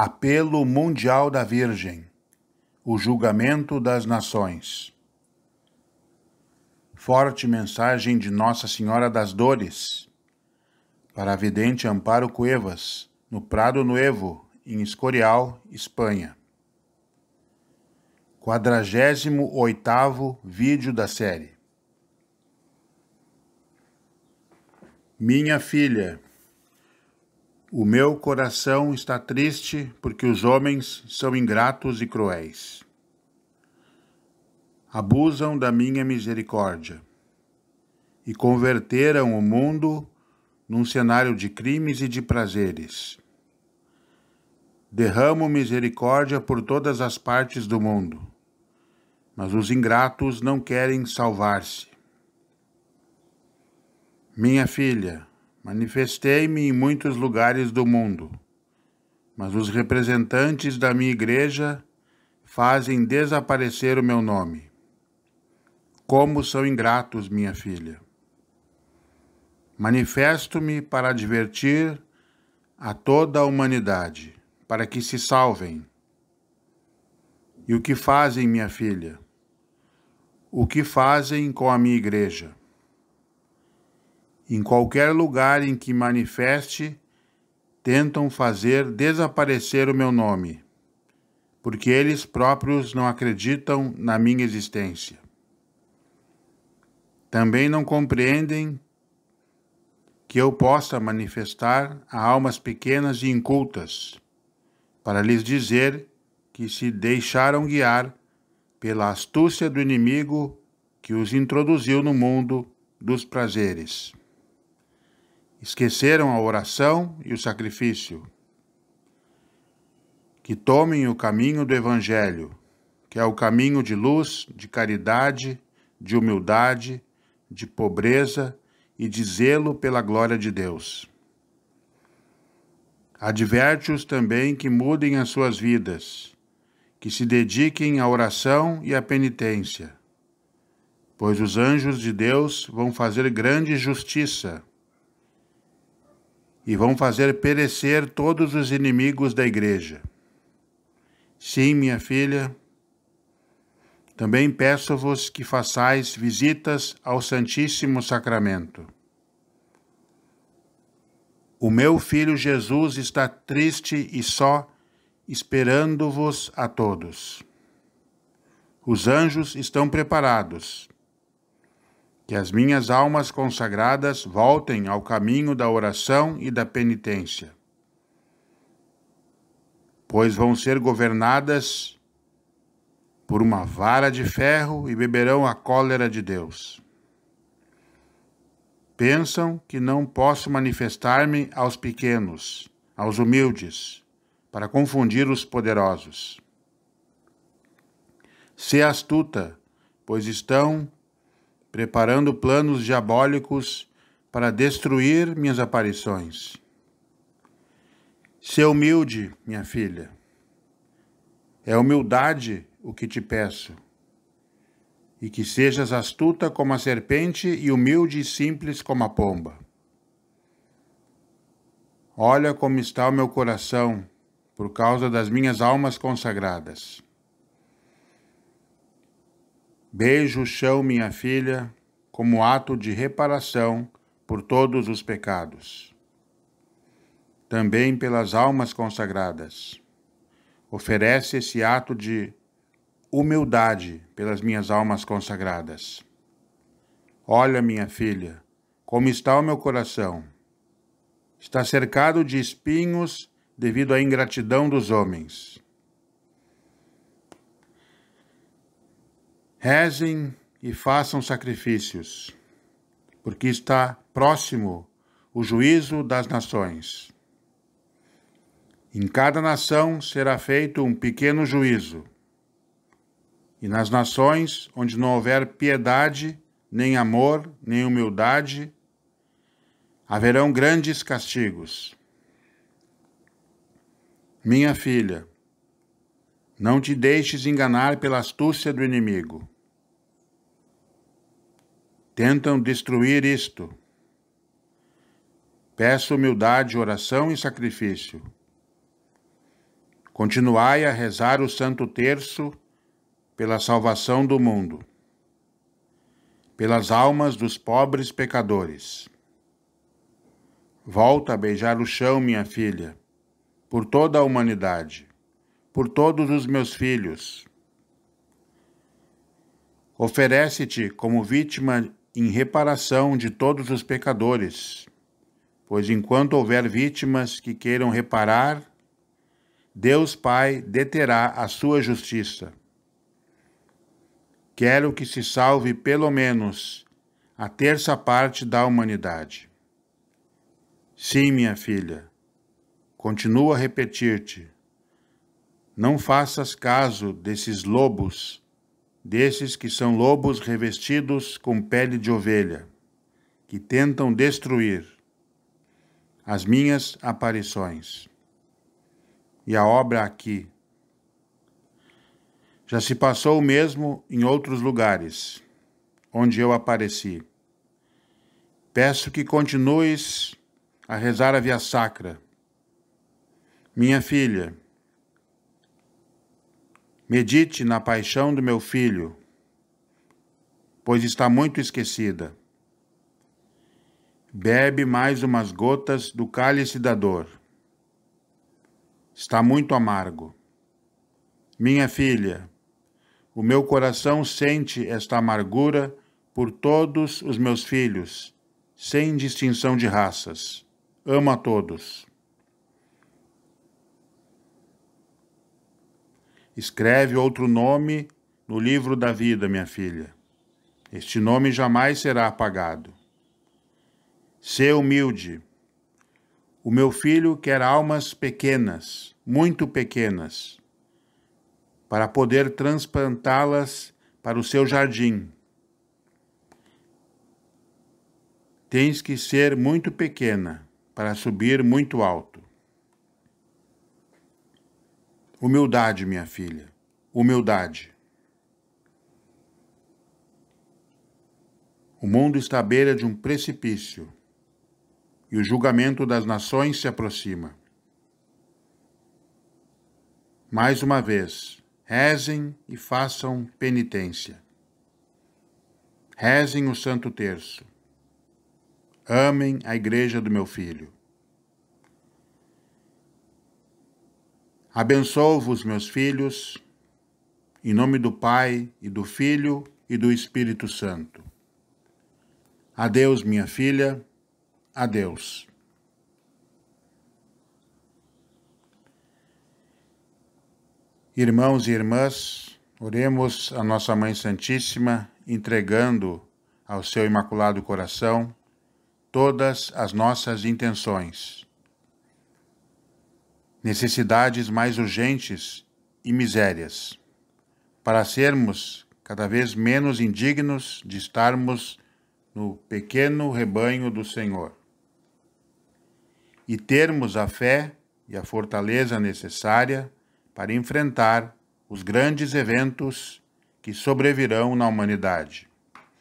Apelo Mundial da Virgem O Julgamento das Nações. Forte mensagem de Nossa Senhora das Dores. Para a vidente Amparo Cuevas, no Prado Nuevo, em Escorial, Espanha. 48 vídeo da série. Minha filha, o meu coração está triste porque os homens são ingratos e cruéis. Abusam da minha misericórdia e converteram o mundo num cenário de crimes e de prazeres. Derramo misericórdia por todas as partes do mundo, mas os ingratos não querem salvar-se. Minha filha, Manifestei-me em muitos lugares do mundo, mas os representantes da minha igreja fazem desaparecer o meu nome. Como são ingratos, minha filha! Manifesto-me para advertir a toda a humanidade, para que se salvem. E o que fazem, minha filha? O que fazem com a minha igreja? em qualquer lugar em que manifeste, tentam fazer desaparecer o meu nome, porque eles próprios não acreditam na minha existência. Também não compreendem que eu possa manifestar a almas pequenas e incultas, para lhes dizer que se deixaram guiar pela astúcia do inimigo que os introduziu no mundo dos prazeres. Esqueceram a oração e o sacrifício. Que tomem o caminho do Evangelho, que é o caminho de luz, de caridade, de humildade, de pobreza e de zelo pela glória de Deus. Adverte-os também que mudem as suas vidas, que se dediquem à oração e à penitência, pois os anjos de Deus vão fazer grande justiça e vão fazer perecer todos os inimigos da igreja. Sim, minha filha, também peço-vos que façais visitas ao Santíssimo Sacramento. O meu filho Jesus está triste e só, esperando-vos a todos. Os anjos estão preparados que as minhas almas consagradas voltem ao caminho da oração e da penitência, pois vão ser governadas por uma vara de ferro e beberão a cólera de Deus. Pensam que não posso manifestar-me aos pequenos, aos humildes, para confundir os poderosos. Se astuta, pois estão preparando planos diabólicos para destruir minhas aparições. Ser humilde, minha filha. É humildade o que te peço. E que sejas astuta como a serpente e humilde e simples como a pomba. Olha como está o meu coração por causa das minhas almas consagradas. Beijo o chão, minha filha, como ato de reparação por todos os pecados. Também pelas almas consagradas. Oferece esse ato de humildade pelas minhas almas consagradas. Olha, minha filha, como está o meu coração. Está cercado de espinhos devido à ingratidão dos homens. Rezem e façam sacrifícios, porque está próximo o juízo das nações. Em cada nação será feito um pequeno juízo. E nas nações onde não houver piedade, nem amor, nem humildade, haverão grandes castigos. Minha filha, não te deixes enganar pela astúcia do inimigo tentam destruir isto. Peço humildade, oração e sacrifício. Continuai a rezar o Santo Terço pela salvação do mundo, pelas almas dos pobres pecadores. Volta a beijar o chão, minha filha, por toda a humanidade, por todos os meus filhos. Oferece-te como vítima em reparação de todos os pecadores, pois enquanto houver vítimas que queiram reparar, Deus Pai deterá a sua justiça. Quero que se salve pelo menos a terça parte da humanidade. Sim, minha filha, continuo a repetir-te. Não faças caso desses lobos desses que são lobos revestidos com pele de ovelha, que tentam destruir as minhas aparições. E a obra aqui. Já se passou o mesmo em outros lugares, onde eu apareci. Peço que continues a rezar a via sacra. Minha filha, Medite na paixão do meu filho, pois está muito esquecida. Bebe mais umas gotas do cálice da dor. Está muito amargo. Minha filha, o meu coração sente esta amargura por todos os meus filhos, sem distinção de raças. Amo a todos. Escreve outro nome no livro da vida, minha filha. Este nome jamais será apagado. Ser humilde. O meu filho quer almas pequenas, muito pequenas, para poder transplantá-las para o seu jardim. Tens que ser muito pequena para subir muito alto. Humildade, minha filha, humildade. O mundo está à beira de um precipício e o julgamento das nações se aproxima. Mais uma vez, rezem e façam penitência. Rezem o Santo Terço. Amem a Igreja do meu Filho. Abençoo-vos, meus filhos, em nome do Pai e do Filho e do Espírito Santo. Adeus, minha filha, adeus. Irmãos e irmãs, oremos a Nossa Mãe Santíssima, entregando ao seu Imaculado Coração todas as nossas intenções necessidades mais urgentes e misérias, para sermos cada vez menos indignos de estarmos no pequeno rebanho do Senhor e termos a fé e a fortaleza necessária para enfrentar os grandes eventos que sobrevirão na humanidade,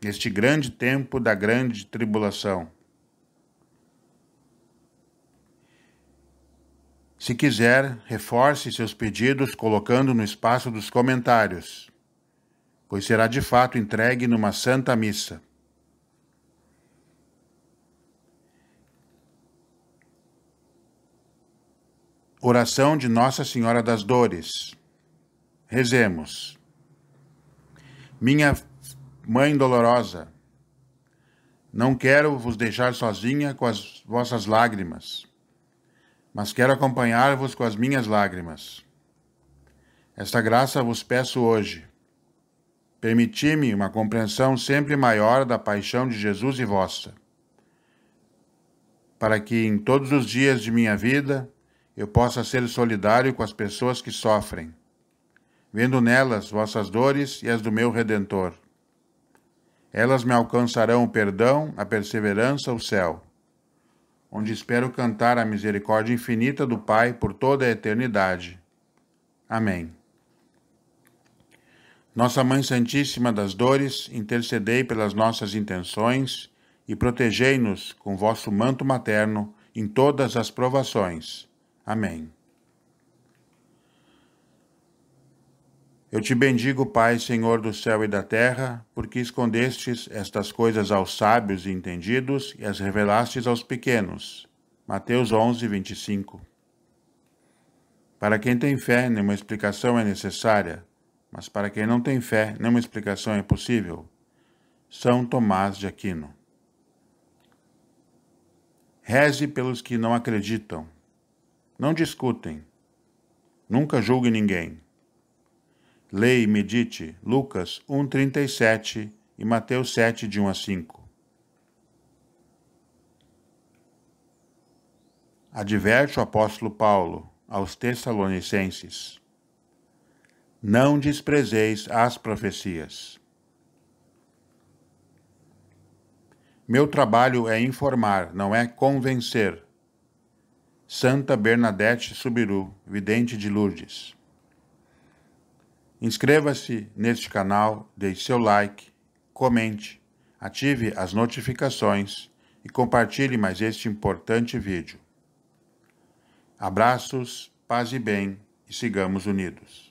neste grande tempo da grande tribulação Se quiser, reforce seus pedidos colocando no espaço dos comentários, pois será de fato entregue numa Santa Missa. Oração de Nossa Senhora das Dores. Rezemos. Minha Mãe Dolorosa, não quero vos deixar sozinha com as vossas lágrimas mas quero acompanhar-vos com as minhas lágrimas. Esta graça vos peço hoje. Permiti-me uma compreensão sempre maior da paixão de Jesus e vossa, para que em todos os dias de minha vida eu possa ser solidário com as pessoas que sofrem, vendo nelas vossas dores e as do meu Redentor. Elas me alcançarão o perdão, a perseverança, o céu onde espero cantar a misericórdia infinita do Pai por toda a eternidade. Amém. Nossa Mãe Santíssima das Dores, intercedei pelas nossas intenções e protegei-nos com vosso manto materno em todas as provações. Amém. Eu te bendigo, Pai, Senhor do céu e da terra, porque escondestes estas coisas aos sábios e entendidos e as revelastes aos pequenos. Mateus 11, 25. Para quem tem fé, nenhuma explicação é necessária, mas para quem não tem fé, nenhuma explicação é possível. São Tomás de Aquino. Reze pelos que não acreditam. Não discutem. Nunca julgue ninguém Lei e medite Lucas 1,37 e Mateus 7, de 1 a 5. Adverte o apóstolo Paulo aos Tessalonicenses: Não desprezeis as profecias. Meu trabalho é informar, não é convencer. Santa Bernadette Subiru, vidente de Lourdes. Inscreva-se neste canal, deixe seu like, comente, ative as notificações e compartilhe mais este importante vídeo. Abraços, paz e bem e sigamos unidos.